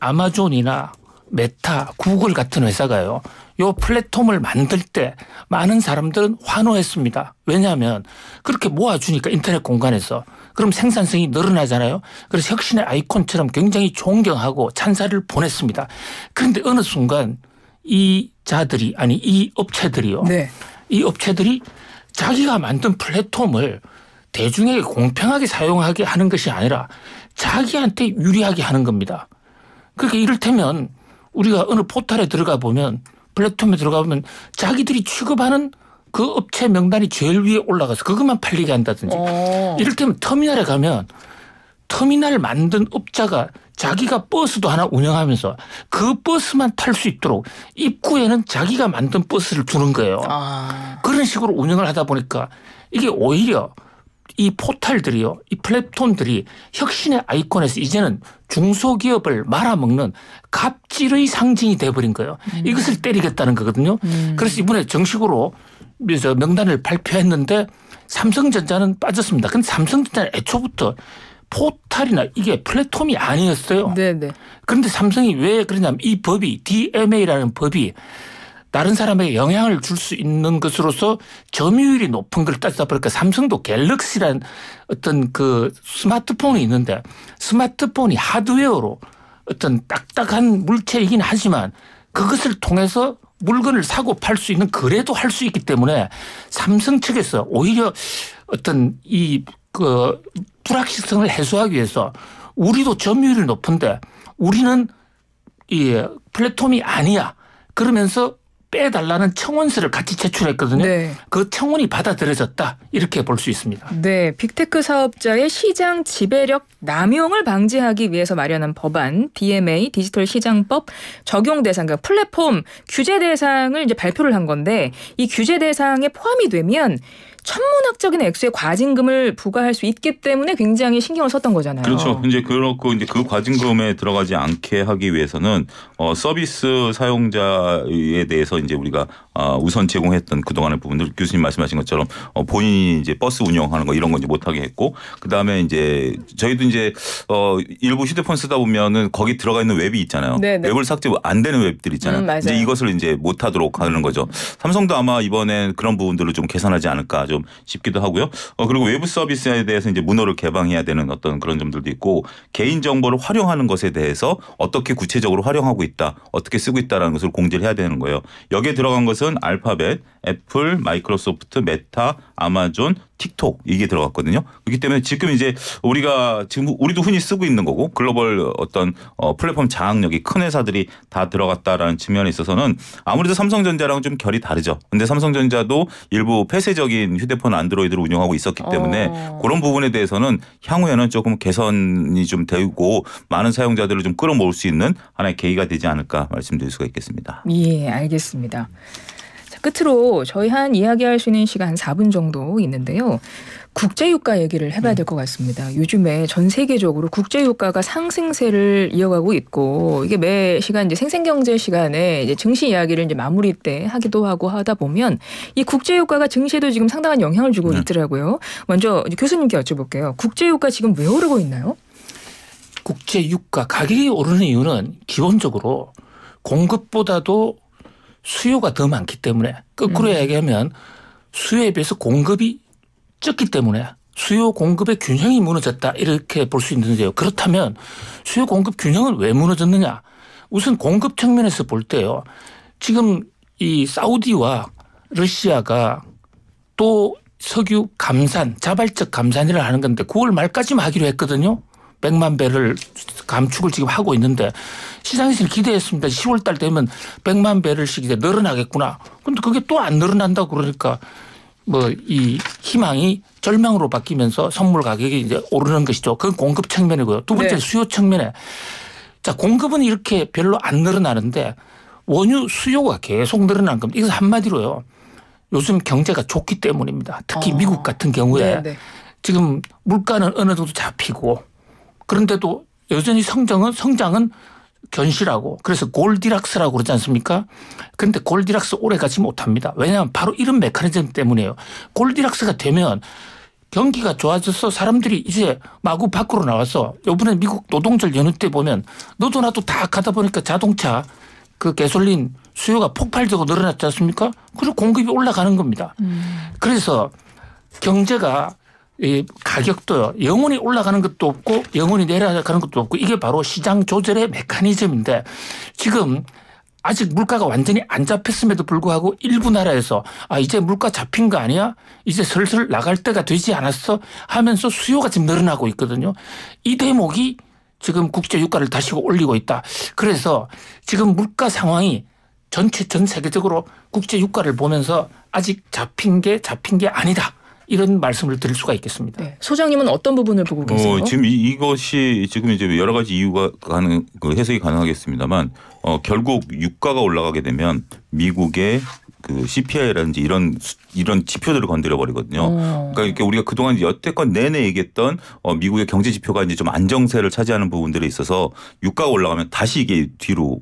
아마존이나 메타, 구글 같은 회사가요. 요 플랫폼을 만들 때 많은 사람들은 환호했습니다. 왜냐하면 그렇게 모아주니까 인터넷 공간에서 그럼 생산성이 늘어나잖아요. 그래서 혁신의 아이콘처럼 굉장히 존경하고 찬사를 보냈습니다. 그런데 어느 순간 이 자들이 아니 이 업체들이요. 네. 이 업체들이 자기가 만든 플랫폼을 대중에게 공평하게 사용하게 하는 것이 아니라 자기한테 유리하게 하는 겁니다. 그러니까 이를테면 우리가 어느 포털에 들어가 보면 플랫폼에 들어가 보면 자기들이 취급하는 그 업체 명단이 제일 위에 올라가서 그것만 팔리게 한다든지 어. 이를테면 터미널에 가면 터미널 만든 업자가 자기가 버스도 하나 운영하면서 그 버스만 탈 수 있도록 입구에는 자기가 만든 버스를 두는 거예요. 아. 그런 식으로 운영을 하다 보니까 이게 오히려 이 포탈들이요, 이 플랫폼들이 혁신의 아이콘에서 이제는 중소기업을 말아먹는 갑질의 상징이 돼버린 거예요. 음. 이것을 때리겠다는 거거든요. 음. 그래서 이번에 정식으로 명단을 발표했는데 삼성전자는 빠졌습니다. 근데 삼성전자는 애초부터 포탈이나 이게 플랫폼이 아니었어요. 네네. 그런데 삼성이 왜 그러냐면 이 법이 DMA라는 법이 다른 사람에게 영향을 줄 수 있는 것으로서 점유율이 높은 걸 따지다 보니까 삼성도 갤럭시란 어떤 그 스마트폰이 있는데 스마트폰이 하드웨어로 어떤 딱딱한 물체이긴 하지만 그것을 통해서 물건을 사고 팔 수 있는 거래도 할 수 있기 때문에 삼성 측에서 오히려 어떤 이 그 불확실성을 해소하기 위해서 우리도 점유율이 높은데 우리는 이 플랫폼이 아니야. 그러면서 빼달라는 청원서를 같이 제출했거든요. 네. 그 청원이 받아들여졌다 이렇게 볼 수 있습니다. 네, 빅테크 사업자의 시장 지배력 남용을 방지하기 위해서 마련한 법안 DMA 디지털 시장법 적용 대상 그 플랫폼 규제 대상을 이제 발표를 한 건데 이 규제 대상에 포함이 되면 천문학적인 액수의 과징금을 부과할 수 있기 때문에 굉장히 신경을 썼던 거잖아요. 그렇죠. 이제 그렇고 이제 그 과징금에 들어가지 않게 하기 위해서는 어, 서비스 사용자에 대해서 이제 우리가 아 우선 제공했던 그동안의 부분들 교수님 말씀하신 것처럼 어, 본인이 이제 버스 운영하는 거 이런 건 이제 못하게 했고 그다음에 이제 저희도 이제 어, 일부 휴대폰 쓰다 보면은 거기 들어가 있는 웹이 있잖아요. 네네. 네. 웹을 삭제 안 되는 웹들 있잖아요. 음, 이제 이것을 이제 못하도록 하는 거죠. 삼성도 아마 이번엔 그런 부분들을 좀 개선하지 않을까. 좀좀 싶기도 하고요. 어, 그리고 외부 서비스에 대해서 이제 문호를 개방해야 되는 어떤 그런 점들도 있고 개인 정보를 활용하는 것에 대해서 어떻게 구체적으로 활용하고 있다, 어떻게 쓰고 있다라는 것을 공지를 해야 되는 거예요. 여기에 들어간 것은 알파벳, 애플, 마이크로소프트, 메타, 아마존, 틱톡 이게 들어갔거든요. 그렇기 때문에 지금 이제 우리가 지금 우리도 흔히 쓰고 있는 거고 글로벌 어떤 어 플랫폼 장악력이 큰 회사들이 다 들어갔다라는 측면에 있어서는 아무래도 삼성전자랑 좀 결이 다르죠. 근데 삼성전자도 일부 폐쇄적인 휴대폰 안드로이드를 운영하고 있었기 때문에 어. 그런 부분에 대해서는 향후에는 조금 개선이 좀 되고 많은 사용자들을 좀 끌어모을 수 있는 하나의 계기가 되지 않을까 말씀드릴 수가 있겠습니다. 예, 알겠습니다. 자, 끝으로 저희 한 이야기할 수 있는 시간 4분 정도 있는데요. 국제유가 얘기를 해봐야 네. 될것 같습니다. 요즘에 전 세계적으로 국제유가가 상승세를 이어가고 있고 이게 매 시간 이제 생생경제 시간에 이제 증시 이야기를 이제 마무리 때 하기도 하고 하다 보면 이 국제유가가 증시에도 지금 상당한 영향을 주고 네. 있더라고요. 먼저 교수님께 여쭤볼게요. 국제유가 지금 왜 오르고 있나요? 국제유가 가격이 오르는 이유는 기본적으로 공급보다도 수요가 더 많기 때문에 거꾸로 음. 얘기하면 수요에 비해서 공급이 적기 때문에 수요 공급의 균형이 무너졌다 이렇게 볼 수 있는데요. 그렇다면 수요 공급 균형은 왜 무너졌느냐? 우선 공급 측면에서 볼 때요. 지금 이 사우디와 러시아가 또 석유 감산, 자발적 감산이라 하는 건데 9월 말까지만 하기로 했거든요. 백만 배를 감축을 지금 하고 있는데 시장에서는 기대했습니다. 10월 달 되면 백만 배를씩 이제 늘어나겠구나. 근데 그게 또 안 늘어난다 고 그러니까 뭐 이 희망이 절망으로 바뀌면서 선물 가격이 이제 오르는 것이죠. 그건 공급 측면이고요. 두 번째 네. 수요 측면에 자 공급은 이렇게 별로 안 늘어나는데 원유 수요가 계속 늘어난 겁니다. 이것 한마디로요. 요즘 경제가 좋기 때문입니다. 특히 어. 미국 같은 경우에 네네. 네. 지금 물가는 어느 정도 잡히고 그런데도 여전히 성장은 성장은 견실하고 그래서 골디락스라고 그러지 않습니까? 그런데 골디락스 오래 가지 못합니다. 왜냐하면 바로 이런 메커니즘 때문이에요. 골디락스가 되면 경기가 좋아져서 사람들이 이제 마구 밖으로 나와서 요번에 미국 노동절 연휴 때 보면 너도 나도 다 가다 보니까 자동차 그 개솔린 수요가 폭발적으로 늘어났지 않습니까? 그리고 공급이 올라가는 겁니다. 음. 그래서 경제가 이 가격도 영원히 올라가는 것도 없고 영원히 내려가는 것도 없고 이게 바로 시장 조절의 메커니즘인데 지금 아직 물가가 완전히 안 잡혔음에도 불구하고 일부 나라에서 아 이제 물가 잡힌 거 아니야? 이제 슬슬 나갈 때가 되지 않았어? 하면서 수요가 지금 늘어나고 있거든요. 이 대목이 지금 국제 유가를 다시 올리고 있다. 그래서 지금 물가 상황이 전체 전 세계적으로 국제 유가를 보면서 아직 잡힌 게 잡힌 게 아니다. 이런 말씀을 드릴 수가 있겠습니다. 네. 소장님은 어떤 부분을 보고 어, 계세요? 어, 지금 이, 것이 지금 이제 여러 가지 이유가 가능 그 해석이 가능하겠습니다만 어, 결국 유가가 올라가게 되면 미국의 그 CPI라든지 이런 이런 지표들을 건드려 버리거든요. 어. 그러니까 이렇게 우리가 그동안 여태껏 내내 얘기했던 어 미국의 경제 지표가 이제 좀 안정세를 차지하는 부분들에 있어서 유가가 올라가면 다시 이게 뒤로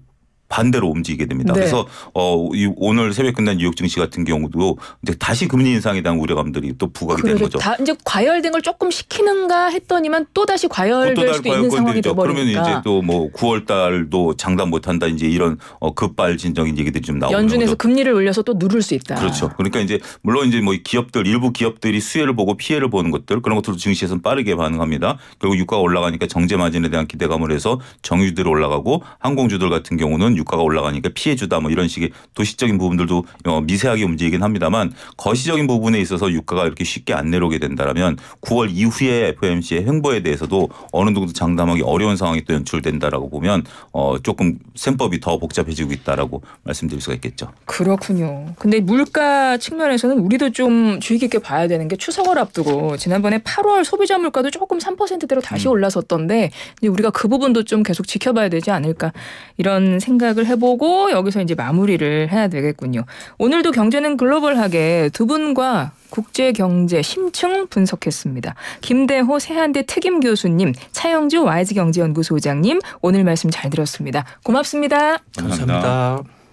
반대로 움직이게 됩니다. 네. 그래서 어, 오늘 새벽 끝난 뉴욕 증시 같은 경우도 이제 다시 금리 인상에 대한 우려감들이 또 부각이 되는 거죠. 다 이제 과열된 걸 조금 시키는가 했더니만 또 다시 과열될 또 수도 과열 있는 상황이 죠 그러면 이제 또 뭐 9월 달도 장담 못한다 이제 이런 어, 급발 진적인 얘기들이 좀나오고 연준에서 거죠. 금리를 올려서 또 누를 수 있다. 그렇죠. 그러니까 이제 물론 이제 뭐 기업들 일부 기업들이 수혜를 보고 피해를 보는 것들 그런 것들도 증시에서는 빠르게 반응합니다. 결국 유가가 올라가니까 정제 마진에 대한 기대감을 해서 정유주들 올라가고 항공주들 같은 경우는 유가가 올라가니까 피해주다 뭐 이런 식의 도시적인 부분들도 어, 미세하게 움직이긴 합니다만 거시적인 부분에 있어서 유가가 이렇게 쉽게 안 내려오게 된다면 라 9월 이후에 FOMC의 행보에 대해서도 어느 정도 장담하기 어려운 상황이 또 연출된다라고 보면 어 조금 셈법이 더 복잡해지고 있다라고 말씀드릴 수가 있겠죠. 그렇군요. 근데 물가 측면에서는 우리도 좀 주의 깊게 봐야 되는 게 추석을 앞두고 지난번에 8월 소비자 물가도 조금 3%대로 다시 음. 올라섰던데 우리가 그 부분도 좀 계속 지켜봐야 되지 않을까 이런 생각. 시작을 해보고 여기서 이제 마무리를 해야 되겠군요. 오늘도 경제는 글로벌하게 두 분과 국제 경제 심층 분석했습니다. 김대호 세한대 특임 교수님, 차영주 와이즈 경제연구소장님 오늘 말씀 잘 들었습니다. 고맙습니다 감사합니다. 감사합니다.